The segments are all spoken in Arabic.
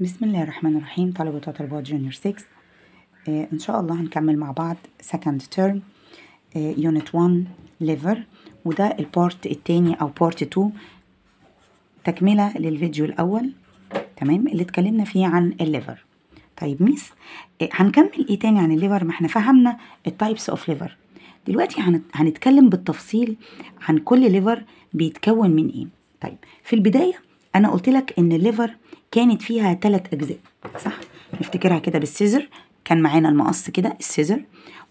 بسم الله الرحمن الرحيم طلبة وطلبات جونيور 6 آه إن شاء الله هنكمل مع بعض سكند تيرم يونت 1 ليفر وده البارت الثاني أو بارت 2 تكملة للفيديو الأول تمام اللي اتكلمنا فيه عن الليفر طيب ميس آه هنكمل إيه تاني عن الليفر ما احنا فهمنا التايبس أوف ليفر دلوقتي هنتكلم بالتفصيل عن كل ليفر بيتكون من إيه طيب في البداية أنا قلت لك إن الليفر كانت فيها تلات أجزاء صح نفتكرها كده بالسيزر كان معانا المقص كده السيزر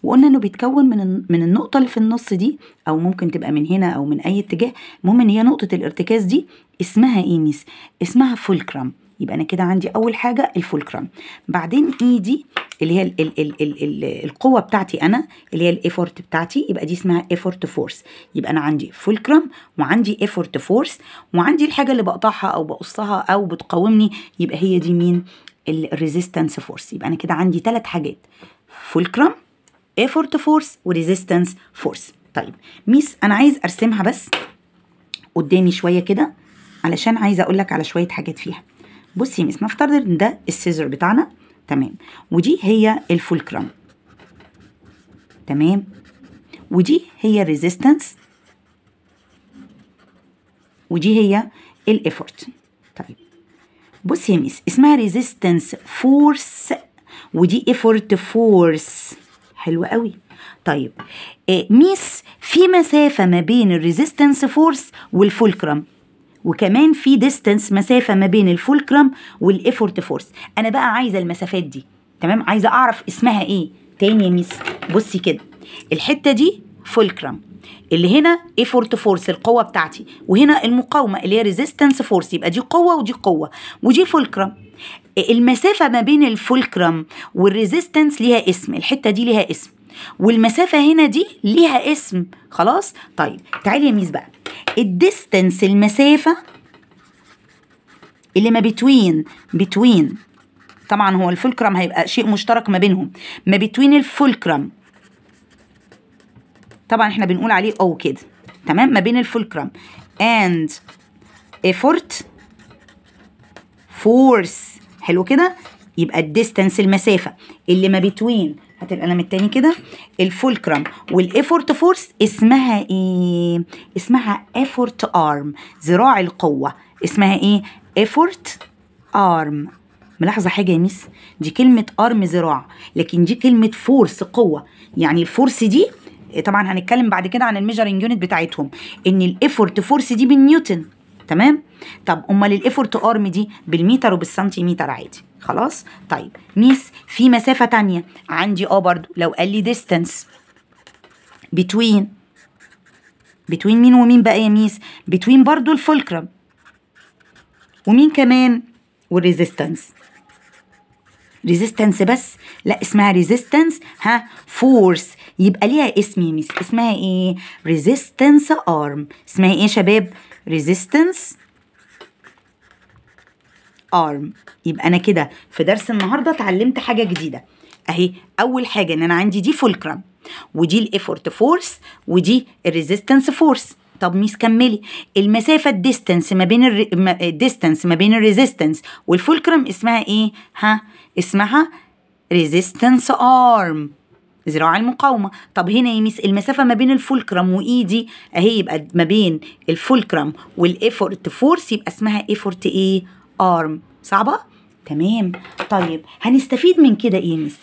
وقلنا انه بيتكون من من النقطه اللي في النص دي او ممكن تبقى من هنا او من اي اتجاه المهم ان هي نقطه الارتكاز دي اسمها ايه ميس اسمها فولكرام يبقى انا كده عندي اول حاجه الفولكرام بعدين ايدي اللي هي الـ الـ الـ الـ الـ القوه بتاعتي انا اللي هي الايفورت بتاعتي يبقى دي اسمها ايفورت فورس يبقى انا عندي فولكرم وعندي ايفورت فورس وعندي الحاجه اللي بقطعها او بقصها او بتقاومني يبقى هي دي مين الريزيستنس فورس يبقى انا كده عندي ثلاث حاجات فولكرم ايفورت فورس وريزيستنس فورس طيب ميس انا عايز ارسمها بس قدامي شويه كده علشان عايزه اقول لك على شويه حاجات فيها بصي يا ميس نفترض ان ده السيزر بتاعنا تمام ودي هي الفولكرم تمام ودي هي الريزيستنس ودي هي الافورت طيب بص يا ميس اسمها ريزيستنس فورس ودي افورت فورس حلو قوي طيب آه، ميس في مسافه ما بين الريزيستنس فورس والفولكرم وكمان في ديستنس مسافه ما بين الفولكرم والافورت فورس انا بقى عايزه المسافات دي تمام عايزه اعرف اسمها ايه تاني يا ميس بصي كده الحته دي فولكرم اللي هنا ايفورت فورس القوه بتاعتي وهنا المقاومه اللي هي ريزيستنس فورس يبقى دي قوه ودي قوه ودي فولكرم المسافه ما بين الفولكرم والريزيستنس ليها اسم الحته دي ليها اسم والمسافه هنا دي ليها اسم خلاص طيب تعالي يا ميس بقى الديستنس المسافة اللي ما بتوين بتوين طبعا هو الفولكرم هيبقى شيء مشترك ما بينهم ما بتوين الفولكرم طبعا احنا بنقول عليه او كده تمام ما بين الفولكرم and effort force حلو كده يبقى الديستنس المسافة اللي ما بتوين هات القلم التاني كده الفولكرم والافورت فورس اسمها ايه اسمها افورت ارم ذراع القوه اسمها ايه افورت ارم ملاحظه حاجه يا ميس دي كلمه ارم ذراع لكن دي كلمه فورس قوه يعني الفورس دي طبعا هنتكلم بعد كده عن الميجرنج يونت بتاعتهم ان الافورت فورس دي بالنيوتن تمام طب امال الايفورت ارم دي بالمتر وبالسنتيمتر عادي خلاص طيب ميس في مسافه تانية عندي اه برضو لو قال لي ديستانس بتوين بتوين مين ومين بقى يا ميس بتوين برضو الفولكرم ومين كمان والريزيستنس ريزيستنس بس لا اسمها ريزيستنس ها فورس يبقى ليها اسم يا ميس اسمها ايه ريزيستنس ارم اسمها ايه يا شباب ريزيستنس ارم يبقى انا كده في درس النهارده اتعلمت حاجه جديده اهي اول حاجه ان انا عندي دي فولكرم ودي الايفورت فورس ودي الريزيستنس فورس طب ميس كملي المسافه الديستنس ما بين الديستنس ما بين الريزيستنس والفولكرم اسمها ايه ها اسمها ريزيستنس ارم ذراع المقاومه طب هنا يا ميس المسافه ما بين الفولكرم وايدي اهي يبقى ما بين الفولكرم والايفورت فورس يبقى اسمها ايفورت ايه ارم صعبه تمام طيب هنستفيد من كده ايه ميس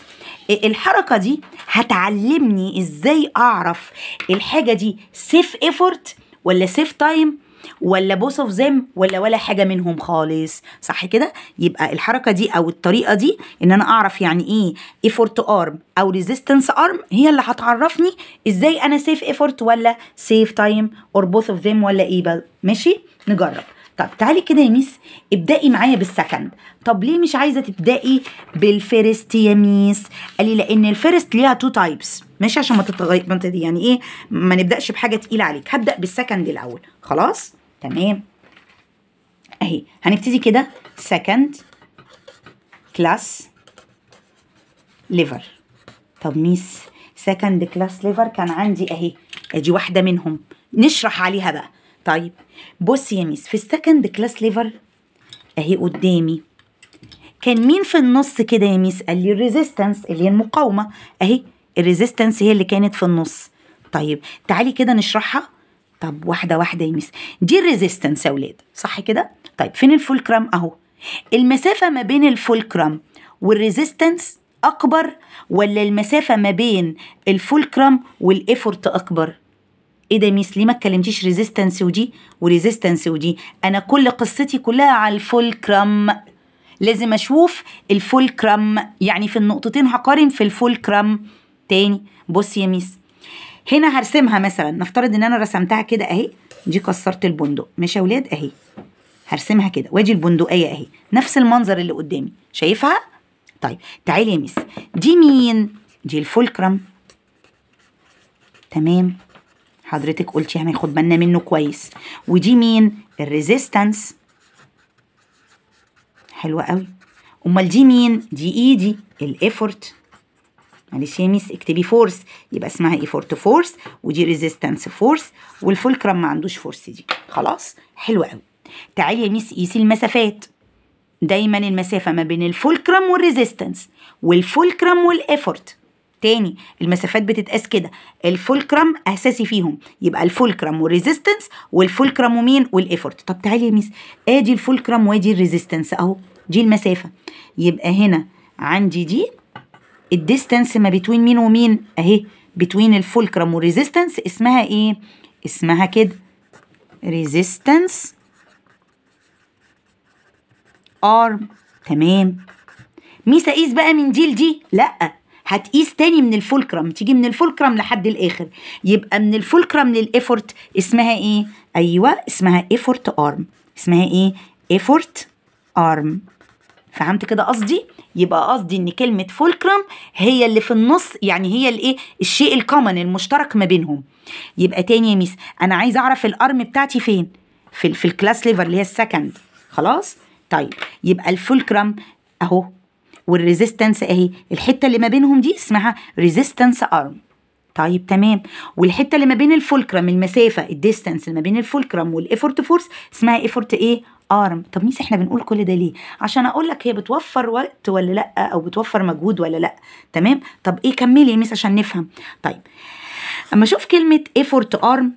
الحركه دي هتعلمني ازاي اعرف الحاجه دي سيف ايفورت ولا سيف تايم ولا بوس اوف زم ولا ولا حاجه منهم خالص صح كده يبقى الحركه دي او الطريقه دي ان انا اعرف يعني ايه ايفورت ارم او ريزيستنس ارم هي اللي هتعرفني ازاي انا سيف ايفورت ولا سيف تايم اور بوث اوف زم ولا ايه بقى ماشي نجرب طب تعالي كده يا ميس ابدأي معايا بالسكند طب ليه مش عايزة تبدأي بالفيرست يا ميس قالي لأن الفيرست ليها تو تايبس ماشي عشان ما تتغير يعني ايه ما نبدأش بحاجة تقيلة عليك هبدأ بالسكند الأول خلاص تمام اهي هنبتدي كده سكند كلاس ليفر طب ميس سكند كلاس ليفر كان عندي اهي ادي واحدة منهم نشرح عليها بقى طيب بصي يا ميس في السكند كلاس ليفر اهي قدامي كان مين في النص كده يا ميس قال لي الريزيستنس اللي هي المقاومه اهي الريزيستنس هي اللي كانت في النص طيب تعالي كده نشرحها طب واحده واحده يا ميس دي الريزيستنس يا ولاد صح كده طيب فين الفولكرام اهو المسافه ما بين الفولكرام والريزيستنس اكبر ولا المسافه ما بين الفولكرام والافورت اكبر ايه ده يا ميس ليه ما اتكلمتيش ريزيستنس ودي وريزيستنس ودي انا كل قصتي كلها على الفولكرم لازم اشوف الفولكرم يعني في النقطتين هقارن في الفولكرم تاني بصي يا ميس هنا هرسمها مثلا نفترض ان انا رسمتها كده اهي دي كسرت البندق مش يا ولاد اهي هرسمها كده وادي البندقيه اهي نفس المنظر اللي قدامي شايفها طيب تعالي يا ميس دي مين دي الفولكرم تمام حضرتك قلتي هناخد بالنا منه كويس ودي مين الريزيستنس حلوه قوي امال دي مين دي ايدي الايفورت معلش يا ميس اكتبي فورس يبقى اسمها ايفورت فورس ودي ريزيستنس فورس والفولكرم ما عندوش فورس دي خلاص حلوه قوي تعالي يا ميس قيسي المسافات دايما المسافه ما بين الفولكرم والريزيستنس والفولكرم والافورت تاني المسافات بتتقاس كده الفولكرم اساسي فيهم يبقى الفولكرم والريزيستنس والفولكرم ومين والايفورت طب تعالي يا ميس ادي الفولكرم وادي الريزيستنس اهو دي المسافه يبقى هنا عندي دي الديستنس ما بتوين مين ومين اهي بتوين الفولكرم والريزيستنس اسمها ايه اسمها كده ريزيستنس ارم تمام ميس اقيس بقى من دي لدي لا هتقيس تاني من الفولكرم تيجي من الفولكرم لحد الاخر يبقى من الفولكرم للايفورت اسمها ايه ايوه اسمها ايفورت ارم اسمها ايه ايفورت ارم فهمت كده قصدي يبقى قصدي ان كلمه فولكرم هي اللي في النص يعني هي الايه الشيء الكومن المشترك ما بينهم يبقى تاني يا ميس انا عايزه اعرف الارم بتاعتي فين في في الكلاس ليفر اللي هي السكند خلاص طيب يبقى الفولكرم اهو والريزيستنس اهي الحته اللي ما بينهم دي اسمها ريزيستنس ارم طيب تمام والحته اللي ما بين الفولكرم المسافه الديستانس اللي ما بين الفولكرم والايفورت فورس اسمها ايفورت ايه ارم طب ميس احنا بنقول كل ده ليه عشان اقول لك هي بتوفر وقت ولا لا او بتوفر مجهود ولا لا تمام طب ايه كملي يا ميس عشان نفهم طيب اما اشوف كلمه ايفورت ارم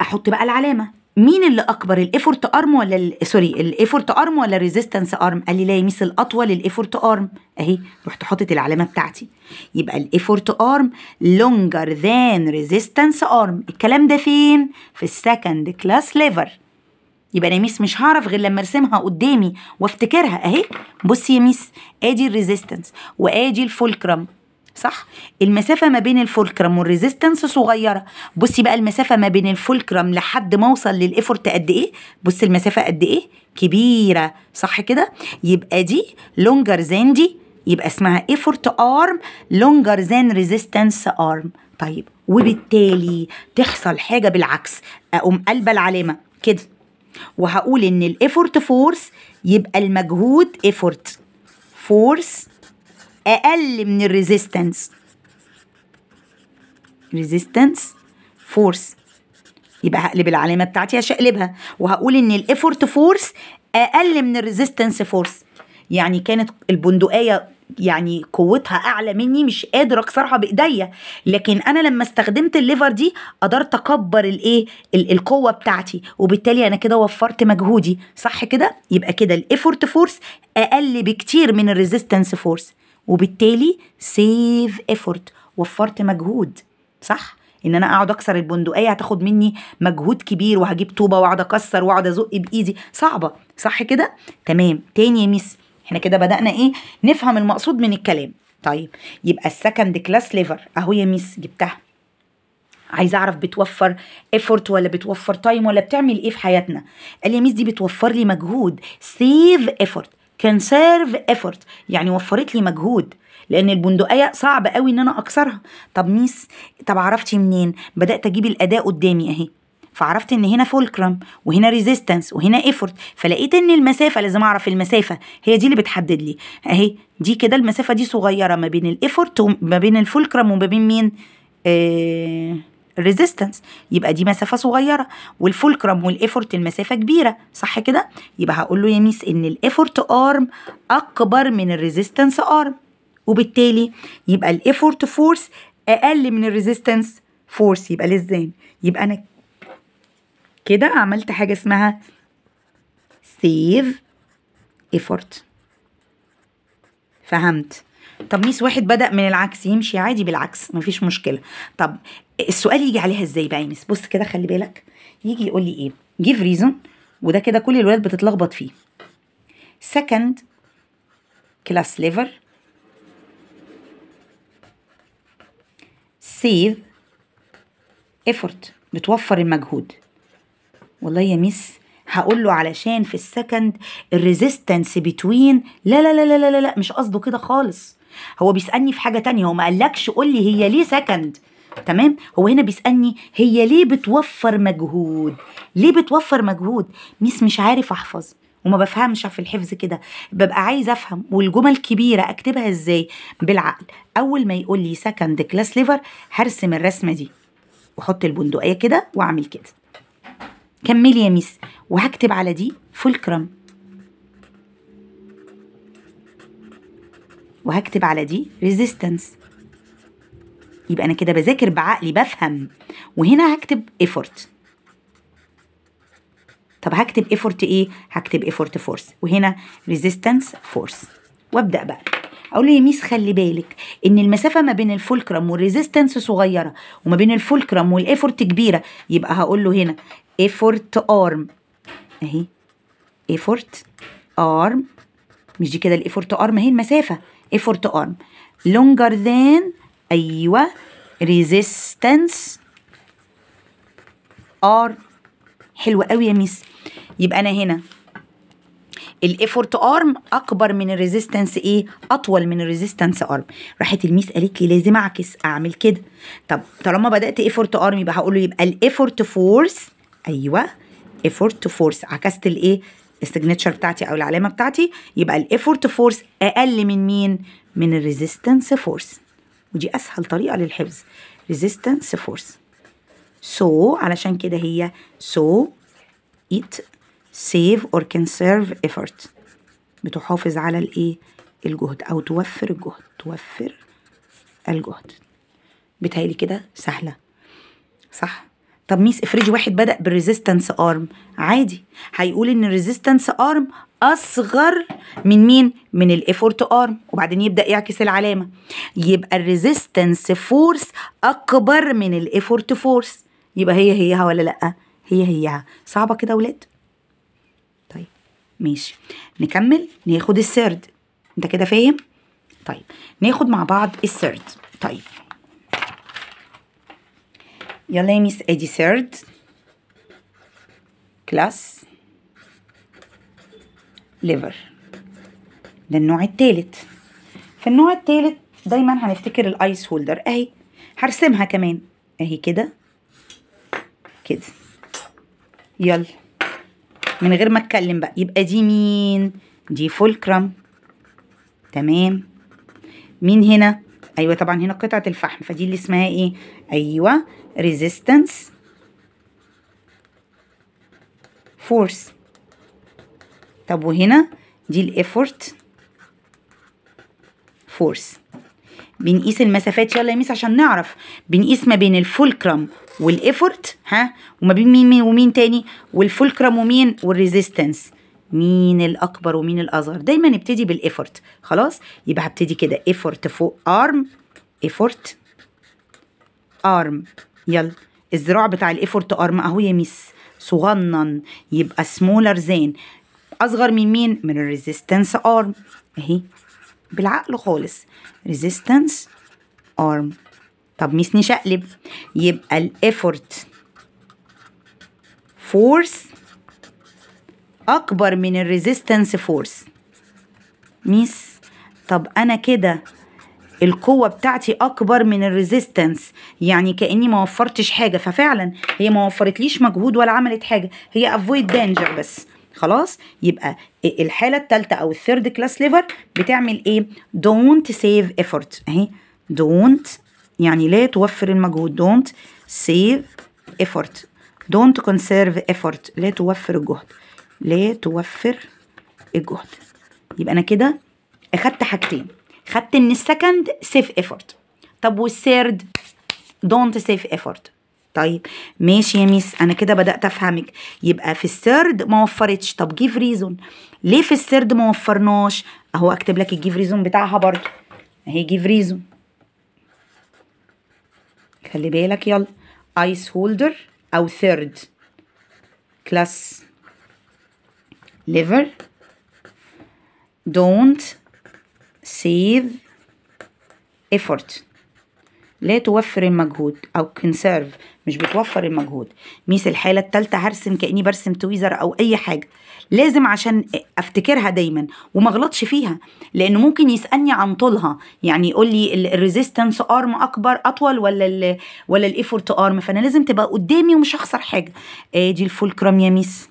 احط بقى العلامه مين اللي اكبر الايفورت ارم ولا سوري الايفورت ارم ولا الريزيستنس ارم قال لي لا يا ميس الاطول الايفورت ارم اهي رحت حاطط العلامه بتاعتي يبقى الايفورت ارم لونجر ذان ريزيستنس ارم الكلام ده فين في السكند كلاس ليفر يبقى انا يا ميس مش هعرف غير لما ارسمها قدامي وافتكرها اهي بصي يا ميس ادي الريزيستنس وادي الفولكرم صح المسافة ما بين الفولكرم والريزيستنس صغيرة بصي بقى المسافة ما بين الفولكرم لحد ما اوصل للإفورت قد ايه بصي المسافة قد ايه كبيرة صح كده يبقى دي لونجر زان دي يبقى اسمها ايفورت ارم لونجر زان ريزيستنس ارم طيب وبالتالي تحصل حاجة بالعكس أقوم قلبة العلامة كده وهقول إن الإفورت فورس يبقى المجهود ايفورت فورس اقل من الريزيستنس ريزيستنس فورس يبقى هقلب العلامه بتاعتي هشقلبها وهقول ان الايفورت فورس اقل من الريزيستنس فورس يعني كانت البندقيه يعني قوتها اعلى مني مش قادر اكسرها بايديا لكن انا لما استخدمت الليفر دي قدرت اكبر الايه القوه بتاعتي وبالتالي انا كده وفرت مجهودي صح كده يبقى كده الايفورت فورس اقل بكتير من الريزيستنس فورس وبالتالي سيف ايفورت وفرت مجهود صح ان انا اقعد اكسر البندقيه هتاخد مني مجهود كبير وهجيب طوبه واقعد اكسر واقعد ازق بايدي صعبه صح كده تمام تاني يا ميس احنا كده بدانا ايه نفهم المقصود من الكلام طيب يبقى السكند كلاس ليفر اهو يا ميس جبتها عايزه اعرف بتوفر ايفورت ولا بتوفر تايم ولا بتعمل ايه في حياتنا قال لي يا ميس دي بتوفر لي مجهود سيف ايفورت سيرف ايفورت يعني وفرت لي مجهود لان البندقيه صعب قوي ان انا اكسرها طب ميس طب عرفتي منين بدات اجيب الاداء قدامي اهي فعرفت ان هنا فولكرم وهنا ريزيستنس وهنا ايفورت فلقيت ان المسافه لازم اعرف المسافه هي دي اللي بتحدد لي اهي دي كده المسافه دي صغيره ما بين الايفورت وما بين الفولكرم وما بين مين آه ريزيستنس يبقى دي مسافه صغيره والفولكرم والإفورت المسافه كبيره صح كده يبقى هقول له يا ميس ان الإفورت ارم اكبر من الريزيستنس ارم وبالتالي يبقى الإفورت فورس اقل من الريزيستنس فورس يبقى للزان يبقى انا كده عملت حاجه اسمها سيف إفورت فهمت طب ميس واحد بدأ من العكس يمشي عادي بالعكس مفيش مشكلة طب السؤال يجي عليها ازاي بقى يا ميس بص كده خلي بالك يجي يقول لي ايه جيف ريزون وده كده كل الولاد بتتلخبط فيه سكند كلاس ليفر سيف ايفورت بتوفر المجهود والله يا ميس هقول له علشان في السكند الريزيستنس بتوين لا لا لا لا لا لا مش قصده كده خالص هو بيسالني في حاجه تانية هو ما قالكش قول لي هي ليه سكند تمام هو هنا بيسالني هي ليه بتوفر مجهود ليه بتوفر مجهود ميس مش عارف احفظ وما بفهمش في الحفظ كده ببقى عايز افهم والجمل كبيره اكتبها ازاي بالعقل اول ما يقول لي سكند كلاس ليفر هرسم الرسمه دي واحط البندقيه كده واعمل كده كملي يا ميس وهكتب على دي فولكرم وهكتب على دي resistance يبقى انا كده بذاكر بعقلي بفهم وهنا هكتب effort طب هكتب effort ايه هكتب effort force وهنا resistance force وابدا بقى اقول له يا ميس خلي بالك ان المسافه ما بين الفولكرم والريزيستنس صغيره وما بين الفولكرم والايفورت كبيره يبقى هقول له هنا ايفورت ارم اهي ايفورت ارم مش دي كده الايفورت ارم اهي المسافه ايفورت ارم لونجر ذان أيوة resistance R حلوة قوي يا ميس يبقى أنا هنا الافورت ارم اكبر من الريزيستنس ايه اطول من الريزيستنس ارم راحت الميس قالت لي لازم اعكس اعمل كده طب طالما بدات افورت ارم يبقى هقول له يبقى الافورت فورس ايوه افورت فورس عكست الايه السيجنتشر بتاعتي او العلامه بتاعتي يبقى الافورت فورس اقل من مين من الريزيستنس فورس ودي أسهل طريقة للحفظ resistance force so علشان كده هي so it save or conserve effort بتحافظ على الايه الجهد او توفر الجهد توفر الجهد بتهيألي كده سهله صح طب ميس افرجي واحد بدأ بالريزيستنس ارم عادي هيقول ان الريزيستنس ارم اصغر من مين من الايفورت ارم وبعدين يبدا يعكس العلامه يبقى الريزيستنس فورس اكبر من الايفورت فورس يبقى هي هيها ولا لا هي هيها صعبه كده يا ولاد طيب ماشي نكمل ناخد السرد انت كده فاهم طيب ناخد مع بعض السرد طيب يلا يا ميس ادي سرد كلاس ليفر ده النوع التالت في النوع التالت دايما هنفتكر الايس هولدر اهي هرسمها كمان اهي كده كده يلا من غير ما اتكلم بقى يبقى دي مين دي فولكرم تمام مين هنا ايوه طبعا هنا قطعه الفحم فدي اللي اسمها ايه ايوه ريزيستنس فورس طب وهنا دي الافورت فورس بنقيس المسافات يلا يا ميس عشان نعرف بنقيس ما بين الفولكرم والافورت ها وما بين مين ومين تاني والفولكرم ومين والريزيستنس مين الاكبر ومين الاصغر دايما نبتدي بالافورت خلاص يبقى هبتدي كده افورت فوق ارم افورت ارم يلا الذراع بتاع الافورت ارم اهو يا ميس صغنن يبقى سمولر زين اصغر من مين من الريزيستنس ارم اهي بالعقل خالص ريزيستنس ارم طب ميسني شقلب يبقى الافورت فورس اكبر من الريزيستنس فورس ميس طب انا كده القوة بتاعتي أكبر من الريزيستنس يعني كأني ما وفرتش حاجة ففعلا هي ما وفرتليش مجهود ولا عملت حاجة هي افويد دانجر بس خلاص يبقى الحاله الثالثه او الثيرد كلاس ليفر بتعمل ايه دونت سيف ايفورت اهي دونت يعني لا توفر المجهود دونت سيف ايفورت دونت كونسيرف ايفورت لا توفر الجهد لا توفر الجهد يبقى انا كده اخدت حاجتين خدت ان السكند سيف ايفورت طب والثيرد دونت سيف ايفورت طيب ماشي يا ميس انا كده بدات افهمك يبقى في الثيرد ما وفرتش طب جيف ريزون ليه في الثيرد ما وفرناش اهو اكتب لك الجيف ريزون بتاعها برضو اهي جيف ريزون خلي بالك يلا ايس هولدر او ثيرد كلاس ليفر دونت سيف ايفورت لا توفر المجهود أو conserve مش بتوفر المجهود ميس الحالة التالتة هرسم كأني برسم تويزر أو أي حاجة لازم عشان افتكرها دايما وما اغلطش فيها لأنه ممكن يسألني عن طولها يعني يقول لي الريزيستنس ارم اكبر اطول ولا الـ ولا الايفورت ارم فانا لازم تبقى قدامي ومش هخسر حاجه ادي كرام يا ميس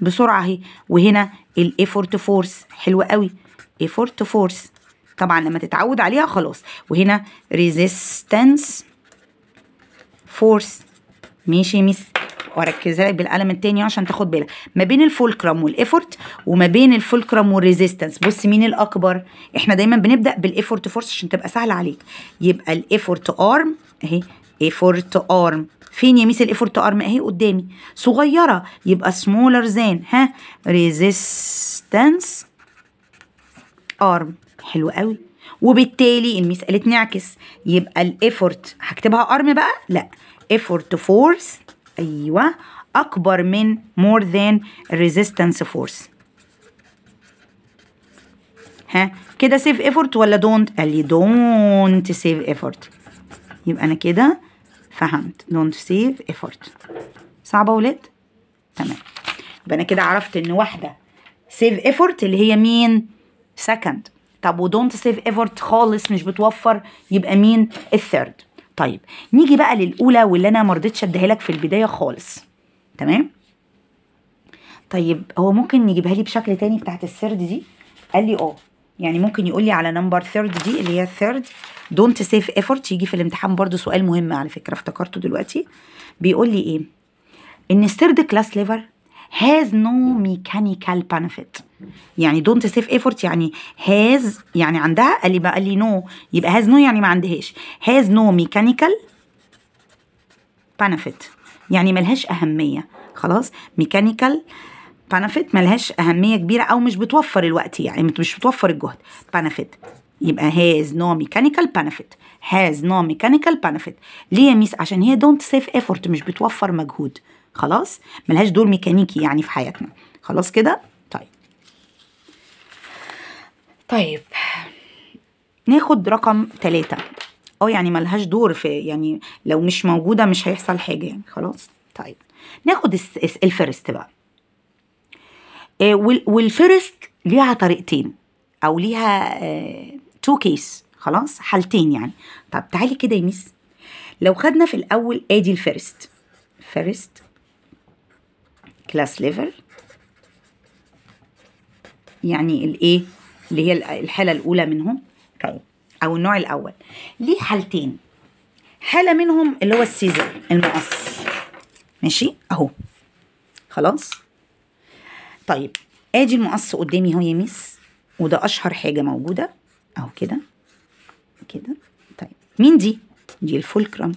بسرعه اهي وهنا الايفورت فورس حلوه قوي ايفورت فورس طبعا لما تتعود عليها خلاص وهنا ريزيستنس فورس ماشي ميس واركز لك بالقلم التاني عشان تاخد بالك ما بين الفولكرم والافورت وما بين الفولكرم والريزيستنس بص مين الاكبر احنا دايما بنبدا بالافورت فورس عشان تبقى سهله عليك يبقى الافورت ارم اهي افورت ارم فين يا ميس الافورت ارم اهي قدامي صغيره يبقى سمولر زان ها ريزيستنس ارم حلو قوي وبالتالي المسألة نعكس يبقى الإيفورت هكتبها أرم بقى لا إيفورت فورس أيوه أكبر من مور ذان ريزيستنس فورس ها كده سيف ايفورت ولا دونت قال لي دونت سيف ايفورت يبقى انا كده فهمت دونت سيف ايفورت صعبه ولاد تمام يبقى انا كده عرفت ان واحده سيف ايفورت اللي هي مين سكند طب ودونت سيف ايفورت خالص مش بتوفر يبقى مين الثيرد طيب نيجي بقى للاولى واللي انا ما رضيتش اديها لك في البدايه خالص تمام طيب هو ممكن يجيبها لي بشكل تاني بتاعت الثيرد دي قال لي اه يعني ممكن يقول لي على نمبر ثيرد دي اللي هي الثيرد دونت سيف ايفورت يجي في الامتحان برضو سؤال مهم على فكره افتكرته دلوقتي بيقول لي ايه ان الثيرد كلاس ليفر هاز نو ميكانيكال benefit يعني دونت سيف ايفورت يعني هاز يعني عندها قال لي بقى قال لي نو يبقى هاز نو يعني ما عندهاش هاز نو ميكانيكال بنفيت يعني ملهاش اهميه خلاص ميكانيكال بنفيت ملهاش اهميه كبيره او مش بتوفر الوقت يعني مش بتوفر الجهد بنفيت يبقى هاز نو ميكانيكال benefit هاز نو ميكانيكال benefit ليه يا ميس عشان هي دونت سيف ايفورت مش بتوفر مجهود خلاص ملهاش دور ميكانيكي يعني في حياتنا خلاص كده طيب ناخد رقم ثلاثة اه يعني ملهاش دور في يعني لو مش موجودة مش هيحصل حاجة يعني خلاص طيب ناخد الفيرست بقى آه، والفيرست ليها طريقتين او ليها تو آه، كيس خلاص حالتين يعني طب تعالي كده يا ميس لو خدنا في الاول ادي الفيرست فيرست كلاس ليفل يعني الايه اللي هي الحالة الأولى منهم طيب أو النوع الأول ليه حالتين حالة منهم اللي هو السيزر المقص ماشي أهو خلاص طيب ادي المقص قدامي اهو يا ميس وده اشهر حاجه موجوده اهو كده كده طيب مين دي دي الفولكرم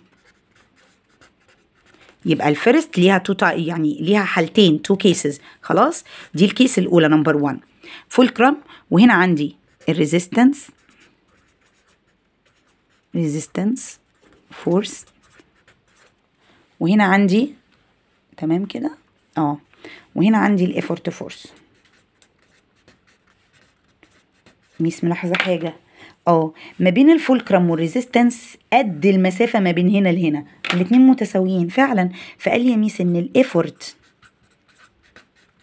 يبقى الفيرست ليها تو يعني ليها حالتين تو كيسز خلاص دي الكيس الاولى نمبر 1 فولكرم وهنا عندي الريزيستنس ريزيستنس فورس وهنا عندي تمام كده اه وهنا عندي الافورت فورس ميس ملاحظه حاجه اه ما بين الفولكرم والريزيستنس قد المسافه ما بين هنا لهنا الاثنين متساويين فعلا فقال لي يا ميس ان الافورت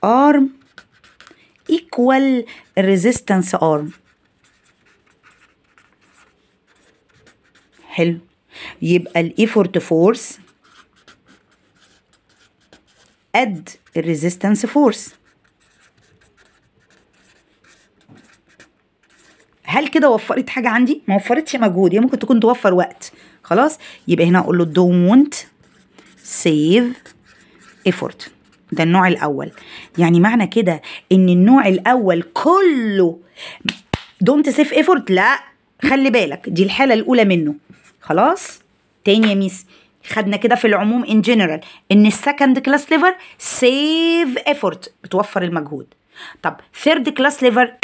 ارم equal resistance arm حلو يبقى الايفورت فورس اد الريزيستنس فورس هل كده وفرت حاجه عندي ما وفرتش مجهود هي ممكن تكون توفر وقت خلاص يبقى هنا اقول له don't save effort ده النوع الأول يعني معنى كده إن النوع الأول كله دونت سيف ايفورت لا خلي بالك دي الحالة الأولى منه خلاص تاني يا ميس خدنا كده في العموم ان جنرال ان السكند كلاس ليفر سيف ايفورت بتوفر المجهود طب ثيرد كلاس ليفر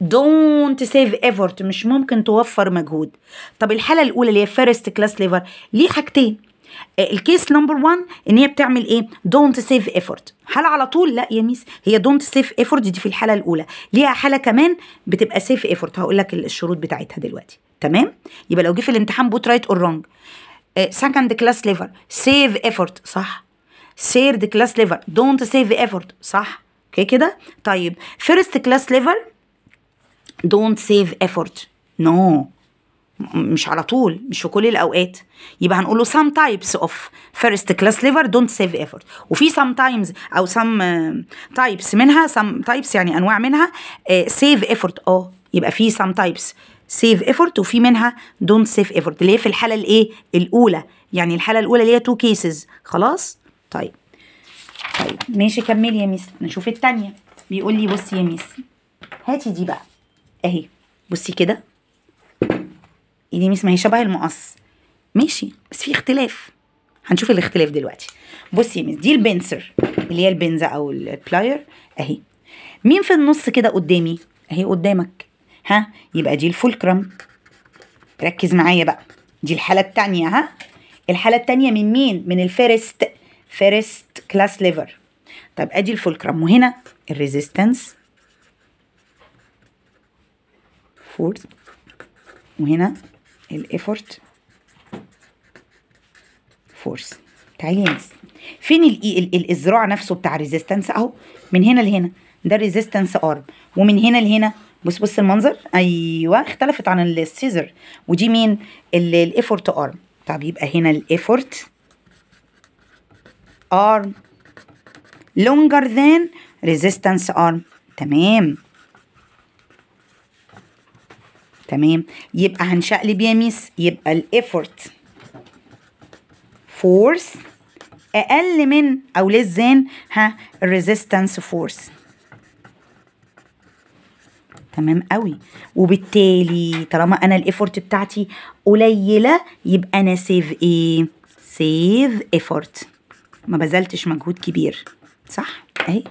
دونت سيف ايفورت مش ممكن توفر مجهود طب الحاله الاولى اللي هي فيرست كلاس ليفر ليه حاجتين الكيس نمبر 1 ان هي بتعمل ايه دونت سيف ايفورت حاله على طول لا يا ميس هي دونت سيف ايفورت دي في الحاله الاولى ليها حاله كمان بتبقى سيف ايفورت هقول لك الشروط بتاعتها دلوقتي تمام يبقى لو جه في الامتحان بوت رايت اور رونج سكند كلاس ليفر سيف ايفورت صح ثيرد كلاس ليفر دونت سيف ايفورت صح اوكي كده طيب فيرست كلاس ليفر دونت سيف ايفورت نو مش على طول مش في كل الاوقات يبقى هنقول له some types of first class liver don't save effort وفي تايمز او some uh, types منها some types يعني انواع منها uh, save effort اه يبقى في some types سيف ايفورت وفي منها دونت سيف ايفورت اللي هي في الحاله الايه الاولى يعني الحاله الاولى اللي هي تو كيسز خلاص طيب طيب ماشي كملي يا ميس نشوف الثانيه بيقول لي بصي يا ميس هاتي دي بقى اهي بصي كده ايديميس ما هي شبه المقص ماشي بس في اختلاف هنشوف الاختلاف دلوقتي بصي يا دي البنسر اللي هي البنزة او البلاير اهي مين في النص كده قدامي اهي قدامك ها يبقى دي الفولكرم ركز معايا بقى دي الحالة التانية ها الحالة التانية من مين من الفيرست فيرست كلاس ليفر طب ادي الفولكرم وهنا الريزيستنس فورس وهنا الإفورت فورس تعالي يا ناس فين الإذراع نفسه بتاع الريزيستنس أهو من هنا لهنا ده الريزيستنس أرم ومن هنا لهنا بص بص المنظر أيوه اختلفت عن السيزر ودي مين الإفورت أرم طب يبقى هنا الإفورت أرم longer than resistance arm تمام تمام يبقى هنشقلب يا ميس يبقى الافورت فورس اقل من او ليس ذان ها الريزيستنس فورس تمام قوي وبالتالي طالما انا الايفورت بتاعتي قليله يبقى انا سيف ايه سيف ايفورت ما بذلتش مجهود كبير صح اهي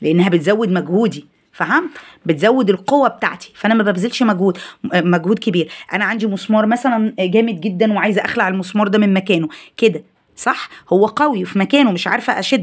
لانها بتزود مجهودي فاهم بتزود القوه بتاعتي فانا ما ببذلش مجهود مجهود كبير انا عندي مسمار مثلا جامد جدا وعايزه اخلع المسمار ده من مكانه كده صح هو قوي في مكانه مش عارفه اشد